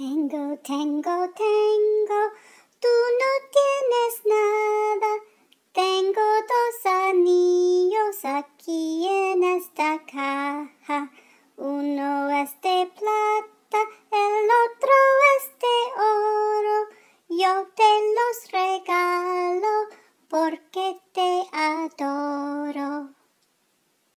Tengo, tengo, tengo, tú no tienes nada. Tengo dos anillos aquí en esta caja. Uno es de plata, el otro es de oro. Yo te los regalo porque te adoro.